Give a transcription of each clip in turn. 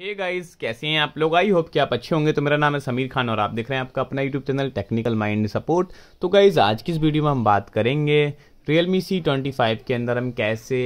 हे hey guys कैसे हैं आप लोग आई होप कि आप अच्छे होंगे तो मेरा नाम है समीर खान और आप देख रहे हैं आपका अपना YouTube channel technical mind support तो गाइस आज की इस वीडियो में हम बात करेंगे Realme C twenty five के अंदर हम कैसे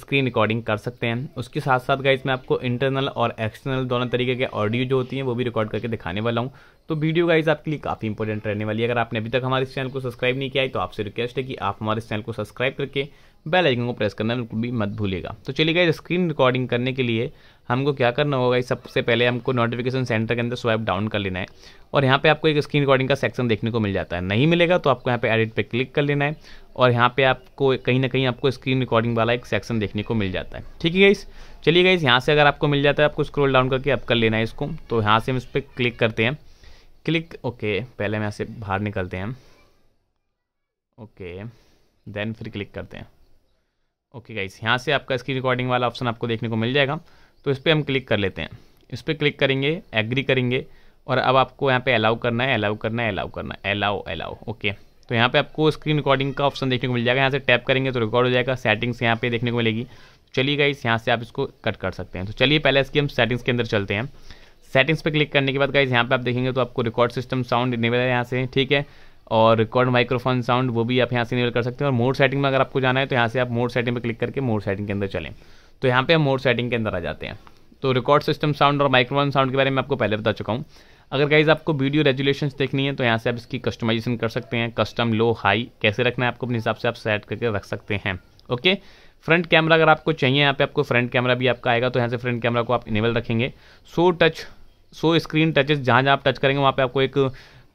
स्क्रीन रिकॉर्डिंग कर सकते हैं उसके साथ साथ गाइस मैं आपको इंटरनल और एक्सटर्नल दोनों तरीके के ऑडियो जो होती हैं वो भी रिकॉर्ड करके दिखाने वाला हूँ तो वीडियो गाइज़ आपके लिए काफ़ी इंपॉर्टेंट रहने वाली है अगर आपने अभी तक हमारे चैनल को सब्सक्राइब नहीं किया है तो आपसे रिक्वेस्ट है कि आप हमारे इस चैनल को सब्सक्राइब करके बेल आइकन को प्रेस करना बिल्कुल भी मत भूलिएगा तो चलिए गए स्क्रीन रिकॉर्डिंग करने के लिए हमको क्या करना होगा इस सबसे पहले हमको नोटिफिकेशन सेंटर के अंदर स्वाइप डाउन कर लेना है और यहाँ पे आपको एक स्क्रीन रिकॉर्डिंग का सेक्शन देखने को मिल जाता है नहीं मिलेगा तो आपको यहाँ पे एडिट पे क्लिक कर लेना है और यहाँ पे आपको कहीं ना कहीं आपको स्क्रीन रिकॉर्डिंग वाला एक सेक्शन देखने को मिल जाता है ठीक है गाइस चलिए गाइस यहाँ से अगर आपको मिल जाता है आपको स्क्रोल डाउन करके आप कर लेना है इसको तो यहाँ से हम इस पर क्लिक करते हैं क्लिक ओके पहले हम यहाँ से बाहर निकलते हैं ओके देन फिर क्लिक करते हैं ओके गाइस यहाँ से आपका स्क्रीन रिकॉर्डिंग वाला ऑप्शन आपको देखने को मिल जाएगा तो इस पर हम क्लिक कर लेते हैं इस पर क्लिक करेंगे एग्री करेंगे और अब आपको यहाँ पे अलाउ करना है अलाउ करना है अलाउ करना है अलाउ अलाउ ओके तो यहाँ पे आपको स्क्रीन रिकॉर्डिंग का ऑप्शन देखने को मिल जाएगा यहाँ से टैप करेंगे तो रिकॉर्ड हो जाएगा सेटिंग्स यहाँ पे देखने को मिलेगी चलिए गाइस यहाँ से आप इसको कट कर सकते हैं तो चलिए पहले इसकी हम सेटिंग्स के अंदर चलते हैं सेटिंग्स पर क्लिक करने के बाद गाइज यहाँ पे आप देखेंगे तो आपको रिकॉर्ड सिस्टम साउंड इनेबल है यहाँ से ठीक है और रिकॉर्ड माइक्रोफोन साउंड वो भी आप यहाँ से इनेबल कर सकते हैं और मोड सेटिंग में अगर आपको जाना है तो यहाँ से आप मोड सेटिंग पर क्लिक करके मोड सेटिंग के अंदर चलें तो यहाँ पे हम मोड सेटिंग के अंदर आ जाते हैं तो रिकॉर्ड सिस्टम साउंड और माइक्रोफोन साउंड के बारे में आपको पहले बता चुका हूँ अगर गाइज आपको वीडियो रेजुलेशन देखनी है तो यहाँ से आप इसकी कस्टमाइजेशन कर सकते हैं कस्टम लो हाई कैसे रखना है आपको अपने हिसाब से आप सेट करके रख सकते हैं ओके फ्रंट कैमरा अगर आपको चाहिए यहाँ पे आपको फ्रंट कैमरा भी आपका आएगा तो यहाँ से फ्रंट कैमरा को आप इनेबल रखेंगे so touch so screen touches जहाँ जहाँ आप टच करेंगे वहाँ पे आपको एक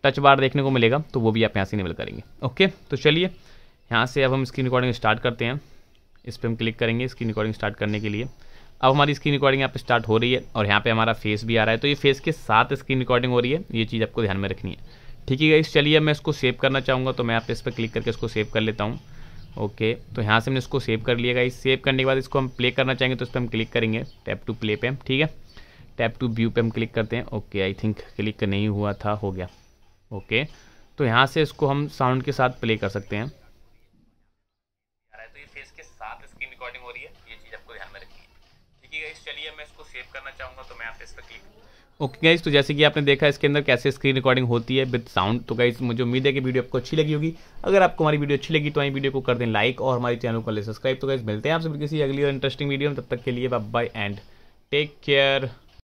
टच बार देखने को मिलेगा तो वो भी आप यहाँ से इनेबल करेंगे ओके तो चलिए यहाँ से अब हम स्क्रीन रिकॉर्डिंग स्टार्ट करते हैं इस पर हम क्लिक करेंगे स्क्रीन रिकॉर्डिंग स्टार्ट करने के लिए अब हमारी स्क्रीन रिकॉर्डिंग यहाँ पर स्टार्ट हो रही है और यहाँ पे हमारा फेस भी आ रहा है तो ये फेस के साथ स्क्रीन रिकॉर्डिंग हो रही है ये चीज़ आपको ध्यान में रखनी है ठीक है इस चलिए मैं इसको सेव करना चाहूँगा तो मैं आप इस पर क्लिक करके इसको सेव कर लेता हूँ ओके तो यहाँ से हमने इसको सेव कर लिया गाइस सेव करने के बाद इसको हम प्ले करना चाहेंगे तो इस पर हम क्लिक करेंगे टैप टू प्ले पे ठीक है टैप टू व्यू पे हम क्लिक करते हैं ओके आई थिंक क्लिक नहीं हुआ था हो गया ओके तो यहाँ से इसको हम साउंड के साथ प्ले कर सकते हैं तो तो ओके गाइज तो जैसे कि आपने देखा इसके अंदर कैसे स्क्रीन रिकॉर्डिंग होती है विद साउंड तो गाइज मुझे उम्मीद है कि वीडियो आपको अच्छी लगी होगी अगर आपको हमारी वीडियो अच्छी लगी तो हमारी वीडियो को कर दें लाइक और हमारे चैनल को ले सब्सक्राइब तो गाइज मिलते हैं आप किसी अगली और इंटरेस्टिंग वीडियो में तब तक के लिए बाय एंड टेक केयर